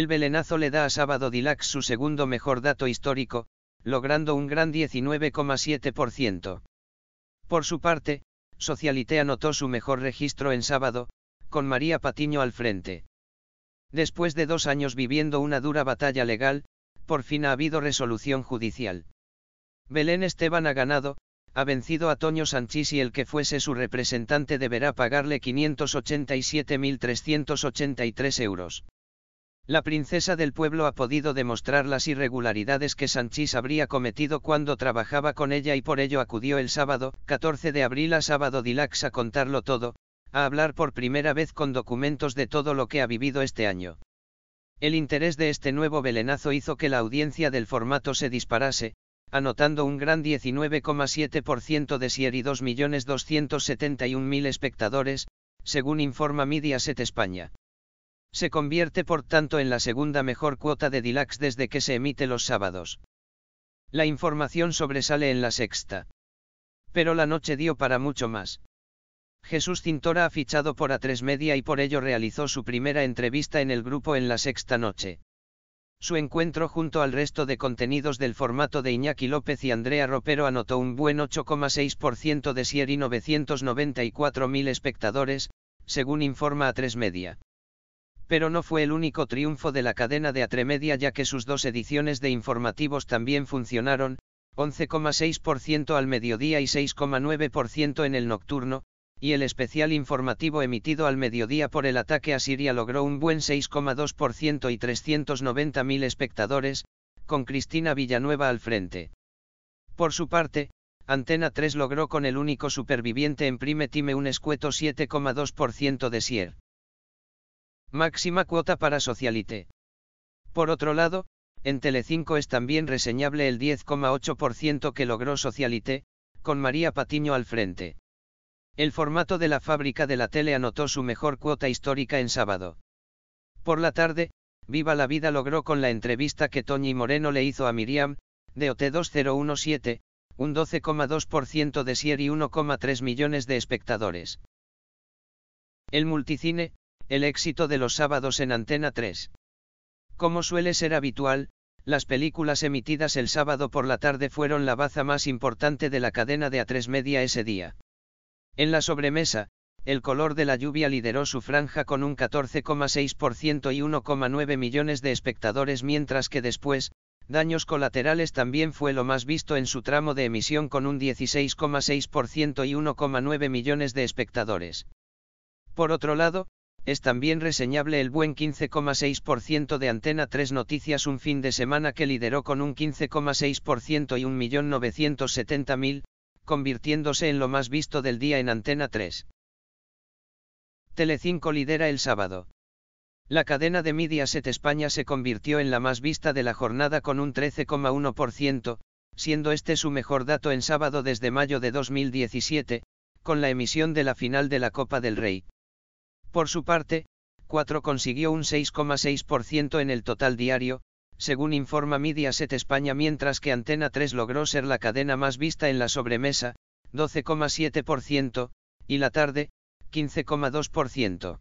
El belenazo le da a Sábado Dilax su segundo mejor dato histórico, logrando un gran 19,7%. Por su parte, socialité anotó su mejor registro en sábado, con María Patiño al frente. Después de dos años viviendo una dura batalla legal, por fin ha habido resolución judicial. Belén Esteban ha ganado, ha vencido a Toño Sanchís y el que fuese su representante deberá pagarle 587.383 euros. La princesa del pueblo ha podido demostrar las irregularidades que Sanchis habría cometido cuando trabajaba con ella y por ello acudió el sábado, 14 de abril a Sábado Dilax a contarlo todo, a hablar por primera vez con documentos de todo lo que ha vivido este año. El interés de este nuevo belenazo hizo que la audiencia del formato se disparase, anotando un gran 19,7% de Sier y 2.271.000 espectadores, según informa Mediaset España. Se convierte por tanto en la segunda mejor cuota de Dilax desde que se emite los sábados. La información sobresale en la sexta. Pero la noche dio para mucho más. Jesús Cintora ha fichado por A3 Media y por ello realizó su primera entrevista en el grupo en la sexta noche. Su encuentro junto al resto de contenidos del formato de Iñaki López y Andrea Ropero anotó un buen 8,6% de sier y 994.000 espectadores, según informa A3 Media. Pero no fue el único triunfo de la cadena de Atremedia ya que sus dos ediciones de informativos también funcionaron, 11,6% al mediodía y 6,9% en el nocturno, y el especial informativo emitido al mediodía por el ataque a Siria logró un buen 6,2% y 390.000 espectadores, con Cristina Villanueva al frente. Por su parte, Antena 3 logró con el único superviviente en Prime Time un escueto 7,2% de Sier. Máxima cuota para Socialite. Por otro lado, en Telecinco es también reseñable el 10,8% que logró Socialite, con María Patiño al frente. El formato de la fábrica de la tele anotó su mejor cuota histórica en sábado. Por la tarde, Viva la Vida logró con la entrevista que Toñi Moreno le hizo a Miriam, de OT2017, un 12,2% de SIER y 1,3 millones de espectadores. El multicine, el éxito de los sábados en Antena 3. Como suele ser habitual, las películas emitidas el sábado por la tarde fueron la baza más importante de la cadena de A3 Media ese día. En la sobremesa, el color de la lluvia lideró su franja con un 14,6% y 1,9 millones de espectadores mientras que después, Daños Colaterales también fue lo más visto en su tramo de emisión con un 16,6% y 1,9 millones de espectadores. Por otro lado, es también reseñable el buen 15,6% de Antena 3 Noticias un fin de semana que lideró con un 15,6% y 1.970.000, convirtiéndose en lo más visto del día en Antena 3. Telecinco lidera el sábado. La cadena de Mediaset España se convirtió en la más vista de la jornada con un 13,1%, siendo este su mejor dato en sábado desde mayo de 2017, con la emisión de la final de la Copa del Rey. Por su parte, 4 consiguió un 6,6% en el total diario, según informa Mediaset España, mientras que Antena 3 logró ser la cadena más vista en la sobremesa, 12,7%, y la tarde, 15,2%.